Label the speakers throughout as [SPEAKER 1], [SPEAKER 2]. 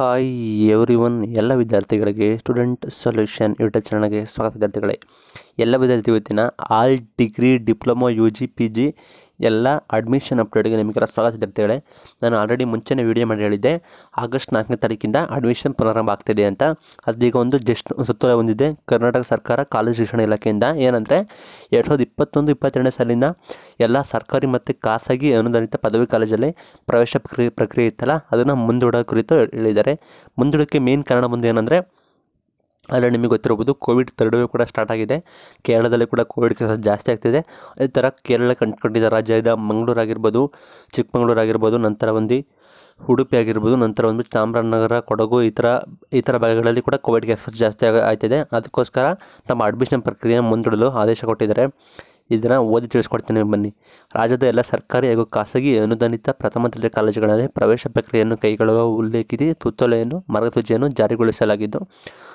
[SPEAKER 1] hi every one ಎಲ್ಲ ವಿದ್ಯಾರ್ಥಿಗಳಿಗೆ student solution YouTube ಚಾನಲ್ಗೆ ಸ್ವಾಗತ ವಿದ್ಯಾರ್ಥಿಗಳೇ ಎಲ್ಲ ವಿದ್ಯಾರ್ಥಿ ಇವತ್ತಿನ all degree diploma U G P G ಎಲ್ಲ ಅಡ್ಮಿಷನ್ ಅಪ್ಡೇಟ್ಗೆ ನಿಮಗೆಲ್ಲ ಸ್ವಾಗತ ವಿದ್ಯಾರ್ಥಿಗಳೇ ನಾನು ಆಲ್ರೆಡಿ ಮುಂಚೆನೇ ವೀಡಿಯೋ ಮಾಡಿ ಹೇಳಿದ್ದೆ ಆಗಸ್ಟ್ ನಾಲ್ಕನೇ ತಾರೀಕಿಂದ ಅಡ್ಮಿಷನ್ ಪ್ರಾರಂಭ ಆಗ್ತಿದೆ ಅಂತ ಅದೀಗ ಒಂದು ಜಸ್ಟ್ ಸುತ್ತೋಲೆ ಹೊಂದಿದೆ ಕರ್ನಾಟಕ ಸರ್ಕಾರ ಕಾಲೇಜು ಶಿಕ್ಷಣ ಇಲಾಖೆಯಿಂದ ಏನಂದರೆ ಎರಡು ಸಾವಿರದ ಇಪ್ಪತ್ತೊಂದು ಇಪ್ಪತ್ತೆರಡನೇ ಸಾಲಿಂದ ಎಲ್ಲ ಸರ್ಕಾರಿ ಮತ್ತು ಖಾಸಗಿ ಅನುದಾನಿತ ಪದವಿ ಕಾಲೇಜಲ್ಲಿ ಪ್ರವೇಶ ಪ್ರಕ್ರಿಯೆ ಪ್ರಕ್ರಿಯೆ ಇತ್ತಲ್ಲ ಅದನ್ನು ಮುಂದೂಡೋ ಕುರಿತು ಹೇಳಿದ್ದಾರೆ ಮಾಡಿದ್ದಾರೆ ಮುಂದೂಡೋಕ್ಕೆ ಮೇನ್ ಕಾರಣ ಬಂದು ಏನಂದರೆ ಅದರಲ್ಲಿ ನಿಮಗೆ ಗೊತ್ತಿರಬಹುದು ಕೋವಿಡ್ ತರಡುವೆ ಕೂಡ ಸ್ಟಾರ್ಟ್ ಆಗಿದೆ ಕೇರಳದಲ್ಲಿ ಕೂಡ ಕೋವಿಡ್ ಕೇಸಸ್ ಜಾಸ್ತಿ ಆಗ್ತಿದೆ ಅದೇ ಥರ ಕೇರಳ ಕಂಡುಕೊಂಡಿದ್ದ ರಾಜ್ಯ ಮಂಗಳೂರು ಆಗಿರ್ಬೋದು ಚಿಕ್ಕಮಗಳೂರು ಆಗಿರ್ಬೋದು ನಂತರ ಒಂದು ಉಡುಪಿ ಆಗಿರ್ಬೋದು ನಂತರ ಒಂದು ಚಾಮರಾಜನಗರ ಕೊಡಗು ಈ ಥರ ಈ ಥರ ಭಾಗಗಳಲ್ಲಿ ಕೂಡ ಕೋವಿಡ್ ಕೇಸಸ್ ಜಾಸ್ತಿ ಆಗ್ತಿದೆ ಆಯ್ತಿದೆ ಅದಕ್ಕೋಸ್ಕರ ತಮ್ಮ ಅಡ್ಮಿಷನ್ ಪ್ರಕ್ರಿಯೆ ಮುಂದೂಡಲು ಆದೇಶ ಕೊಟ್ಟಿದ್ದಾರೆ ಇದನ್ನು ಓದಿ ತಿಳಿಸ್ಕೊಡ್ತೀನಿ ಬನ್ನಿ ರಾಜ್ಯದ ಎಲ್ಲ ಸರ್ಕಾರಿ ಹಾಗೂ ಖಾಸಗಿ ಅನುದಾನಿತ ಪ್ರಥಮ ದರ್ಜೆ ಕಾಲೇಜುಗಳಲ್ಲಿ ಪ್ರವೇಶ ಪ್ರಕ್ರಿಯೆಯನ್ನು ಕೈಗೊಳ್ಳುವ ಉಲ್ಲೇಖಿಸಿ ತುತ್ತೋಲೆಯನ್ನು ಮಾರ್ಗಸೂಚಿಯನ್ನು ಜಾರಿಗೊಳಿಸಲಾಗಿದ್ದು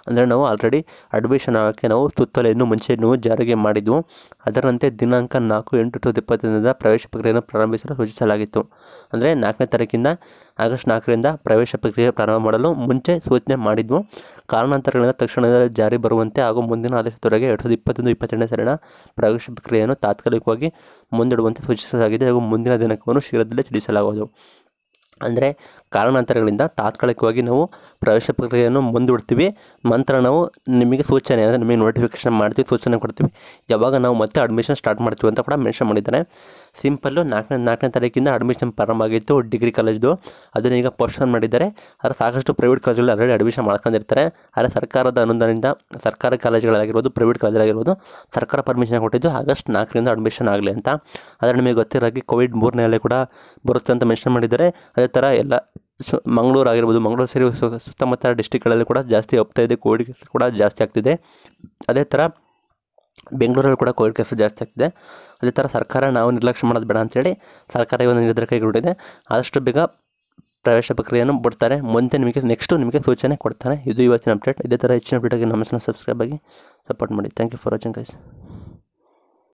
[SPEAKER 1] ಅಂದರೆ ನಾವು ಆಲ್ರೆಡಿ ಅಡ್ಮಿಷನ್ ಆಗೋಕ್ಕೆ ನಾವು ತುತ್ತೋಲೆಯನ್ನು ಮುಂಚೆ ನೋವು ಜಾರಿಗೆ ಮಾಡಿದ್ವು ಅದರಂತೆ ದಿನಾಂಕ ನಾಲ್ಕು ಎಂಟು ಟು ಇಪ್ಪತ್ತರಿಂದ ಪ್ರವೇಶ ಪ್ರಕ್ರಿಯೆಯನ್ನು ಪ್ರಾರಂಭಿಸಲು ಸೂಚಿಸಲಾಗಿತ್ತು ಅಂದರೆ ನಾಲ್ಕನೇ ತಾರೀಕಿಂದ ಆಗಸ್ಟ್ ನಾಲ್ಕರಿಂದ ಪ್ರವೇಶ ಪ್ರಕ್ರಿಯೆ ಪ್ರಾರಂಭ ಮಾಡಲು ಮುಂಚೆ ಸೂಚನೆ ಮಾಡಿದ್ವು ಕಾರಣಾಂತರಗಳಿಂದ ತಕ್ಷಣದ ಜಾರಿ ಬರುವಂತೆ ಹಾಗೂ ಮುಂದಿನ ಆದೇಶದೊರೆಗೆ ಎರಡು ಸಾವಿರದ ಇಪ್ಪತ್ತೊಂದು ಇಪ್ಪತ್ತೆರಡನೇ ಸಾಲಿನ ಪ್ರವೇಶ ಪ್ರಕ್ರಿಯೆ ತಾತ್ಕಾಲಿಕವಾಗಿ ಮುಂದಿಡುವಂತೆ ಸೂಚಿಸಲಾಗಿದೆ ಹಾಗೂ ಮುಂದಿನ ದಿನಾಂಕವನ್ನು ಶೀಘ್ರದಲ್ಲೇ ತಿಳಿಸಲಾಗುವುದು ಅಂದರೆ ಕಾರಣಾಂತರಗಳಿಂದ ತಾತ್ಕಾಲಿಕವಾಗಿ ನಾವು ಪ್ರವೇಶ ಪ್ರಕ್ರಿಯೆಯನ್ನು ಮುಂದೂಡ್ತೀವಿ ನಂತರ ನಾವು ನಿಮಗೆ ಸೂಚನೆ ಅಂದರೆ ನಿಮಗೆ ನೋಟಿಫಿಕೇಷನ್ ಮಾಡ್ತೀವಿ ಸೂಚನೆ ಕೊಡ್ತೀವಿ ಯಾವಾಗ ನಾವು ಮತ್ತೆ ಅಡ್ಮಿಷನ್ ಸ್ಟಾರ್ಟ್ ಮಾಡ್ತೀವಿ ಅಂತ ಕೂಡ ಮೆನ್ಷನ್ ಮಾಡಿದ್ದಾರೆ ಸಿಂಪಲ್ಲು ನಾಲ್ಕನೇ ನಾಲ್ಕನೇ ತಾರೀಕಿಂದ ಅಡ್ಮಿಷನ್ ಪ್ರಾರಂಭ ಆಗಿತ್ತು ಡಿಗ್ರಿ ಕಾಲೇಜ್ದು ಅದನ್ನು ಈಗ ಪೋಸ್ಟ್ಪೋನ್ ಮಾಡಿದ್ದಾರೆ ಆದರೆ ಸಾಕಷ್ಟು ಪ್ರೈವೇಟ್ ಕಾಲೇಜ್ಗಳು ಆಲ್ರೆಡಿ ಅಡ್ಮಿಷನ್ ಮಾಡ್ಕೊಂಡಿರ್ತಾರೆ ಆದರೆ ಸರ್ಕಾರದ ಅನುದಾನದಿಂದ ಸರ್ಕಾರಿ ಕಾಲೇಜ್ಗಳಾಗಿರ್ಬೋದು ಪ್ರೈವೇಟ್ ಕಾಲೇಜಾಗಿರ್ಬೋದು ಸರ್ಕಾರ ಪರ್ಮಿಷನ್ ಕೊಟ್ಟಿದ್ದು ಆಗಸ್ಟ್ ನಾಲ್ಕರಿಂದ ಅಡ್ಮಿಷನ್ ಆಗಲಿ ಅಂತ ಆದರೆ ನಿಮಗೆ ಗೊತ್ತಿರೋ ಕೋವಿಡ್ ಮೂರನೇ ಅಲ್ಲೇ ಕೂಡ ಬರುತ್ತೆ ಅಂತ ಮೆನ್ಷನ್ ಮಾಡಿದ್ದಾರೆ ಅದೇ ಥರ ಎಲ್ಲ ಸು ಮಂಗಳೂರು ಆಗಿರ್ಬೋದು ಮಂಗಳೂರು ಸೇರಿ ಸುತ್ತಮುತ್ತ ಡಿಸ್ಟಿಕ್ಗಳಲ್ಲಿ ಕೂಡ ಜಾಸ್ತಿ ಹೋಗ್ತಾ ಇದೆ ಕೋವಿಡ್ ಕೂಡ ಜಾಸ್ತಿ ಆಗ್ತಿದೆ ಅದೇ ಥರ ಬೆಂಗಳೂರಲ್ಲಿ ಕೂಡ ಕೋವಿಡ್ ಕೇಸು ಜಾಸ್ತಿ ಆಗ್ತಿದೆ ಅದೇ ಥರ ಸರ್ಕಾರ ನಾವು ನಿರ್ಲಕ್ಷ್ಯ ಮಾಡೋದು ಬೇಡ ಅಂತೇಳಿ ಸರ್ಕಾರ ಈ ಒಂದು ನಿರ್ಧಾರ ಕೈಗೊಂಡಿದೆ ಆದಷ್ಟು ಬೇಗ ಪ್ರವೇಶ ಪ್ರಕ್ರಿಯೆಯನ್ನು ಬಿಡ್ತಾರೆ ಮುಂದೆ ನಿಮಗೆ ನೆಕ್ಸ್ಟು ನಿಮಗೆ ಸೂಚನೆ ಕೊಡ್ತಾರೆ ಇದು ಇವತ್ತಿನ ಅಪ್ಡೇಟ್ ಇದೇ ಥರ ಹೆಚ್ಚಿನ ಅಪ್ಡೇಟಾಗಿ ನಮ್ಮ ಚಾನಲ್ ಸಬ್ಸ್ಕ್ರೈಬ್ ಆಗಿ ಸಪೋರ್ಟ್ ಮಾಡಿ thank you for watching guys